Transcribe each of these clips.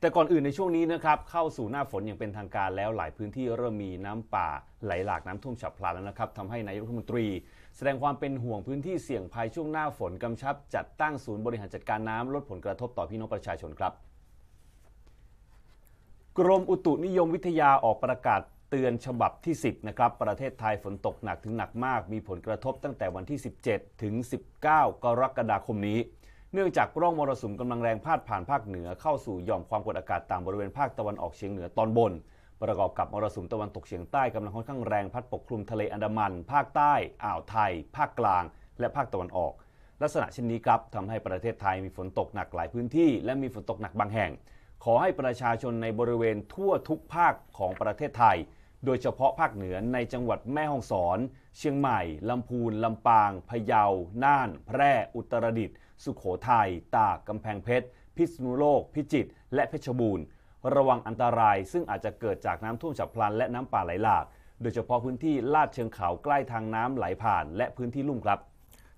แต่ก่อนอื่นในช่วงนี้นะครับเข้าสู่หน้าฝนอย่างเป็นทางการแล้วหลายพื้นที่เริ่มมีน้ำป่าไหลหลากน้ำท่วมฉับพลันแล้วนะครับทำให้นายกรัฐมนตรี แสดงความเป็นห่วงพื้นที่เสี่ยงภัยช่วงหน้าฝน กำชับ จัดตั้งศูนย์บริหารจัดการน้ำ ลดผลกระทบต่อพี่น้องประชาชนครับกรมอุตุนิยมวิทยาออกประกาศเตือนฉบับที่ 10นะครับประเทศไทยฝนตกหนักถึงหนักมาก มีผลกระทบตั้งแต่วันที่ 17ถึง19กรกฎาคมนี้เนื่องจากร่องมรสุมกำลังแรงพาดผ่านภาคเหนือเข้าสู่หย่อมความกดอากาศต่ำบริเวณภาคตะวันออกเฉียงเหนือตอนบน ประกอบกับมรสุมตะวันตกเฉียงใต้กำลังค่อนข้างแรงพัดปกคลุมทะเลอันดามันภาคใต้อ่าวไทย ภาคกลาง และภาคตะวันออก ลักษณะเช่นนี้ครับทำให้ประเทศไทยมีฝนตกหนักหลายพื้นที่และมีฝนตกหนักบางแห่ง ขอให้ประชาชนในบริเวณทั่วทุกภาคของประเทศไทยโดยเฉพาะภาคเหนือในจังหวัดแม่ฮ่องสอน เชียงใหม่ ลำพูน ลำปาง พะเยา น่าน แพร่ อุตรดิตถ์สุขโขทยัย ตากกำแพงเพชร พิษณุโลก พิจิตร และเพชรบูรณ์ ระวังอันตรายซึ่งอาจจะเกิดจากน้ำท่วมฉับพลันและน้ำป่าไหลหลาก โดยเฉพาะพื้นที่ลาดเชิงเขาใกล้ทางน้ำไหลผ่านและพื้นที่ลุ่มครับ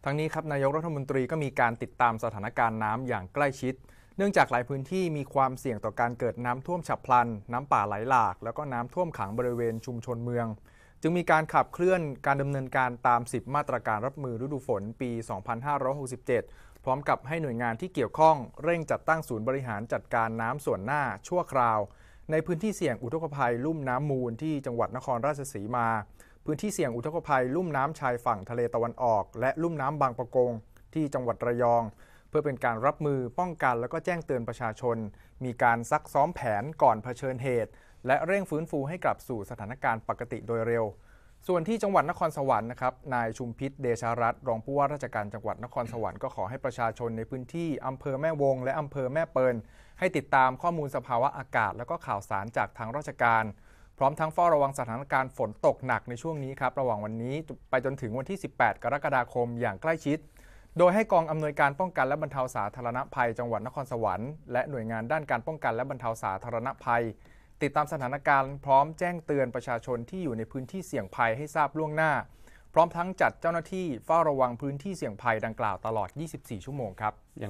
ทั้งนี้ครับนายกรัฐมนตรีก็มีการติดตามสถานการณ์น้ำอย่างใกล้ชิดเนื่องจากหลายพื้นที่มีความเสี่ยงต่อการเกิดน้ำท่วมฉับพลัน น้ำป่าไหลหลากแล้วก็น้ำท่วมขังบริเวณชุมชนเมือง จึงมีการขับเคลื่อนการดำเนินการตาม10มาตรการรับมือฤดูฝนปี 2567 พร้อมกับให้หน่วยงานที่เกี่ยวข้องเร่งจัดตั้งศูนย์บริหารจัดการน้ำส่วนหน้าชั่วคราว ในพื้นที่เสี่ยงอุทกภัยลุ่มน้ำมูลที่จังหวัดนครราชสีมา พื้นที่เสี่ยงอุทกภัยลุ่มน้ำชายฝั่งทะเลตะวันออกและลุ่มน้ำบางปะกงที่จังหวัดระยองเพื่อเป็นการรับมือป้องกันแล้วก็แจ้งเตือนประชาชน มีการซักซ้อมแผนก่อนเผชิญเหตุ และเร่งฟื้นฟูให้กลับสู่สถานการณ์ปกติโดยเร็ว ส่วนที่จังหวัดนครสวรรค์นะครับนายชุมพิษเดชารัตรองผู้ว่าราชการจังหวัดนครสวรรค์ก็ขอให้ประชาชนในพื้นที่อำเภอแม่วง และอำเภอแม่เปิลให้ติดตามข้อมูลสภาวะอากาศ และก็ข่าวสารจากทางราชการ พร้อมทั้งเฝ้าระวังสถานการณ์ฝนตกหนักในช่วงนี้ครับระหว่างวันนี้ไปจนถึงวันที่ 18 กรกฎาคม อย่างใกล้ชิดโดยให้กองอำนวยการป้องกันและบรรเทาสาธารณภัย จังหวัดนครสวรรค์และหน่วยงานด้านการป้องกันและบรรเทาสาธารณภัย ติดตามสถานการณ์พร้อมแจ้งเตือนประชาชนที่อยู่ในพื้นที่เสี่ยงภัยให้ทราบล่วงหน้าพร้อมทั้งจัดเจ้าหน้าที่เฝ้าระวังพื้นที่เสี่ยงภัยดังกล่าวตลอด 24 ชั่วโมงครับ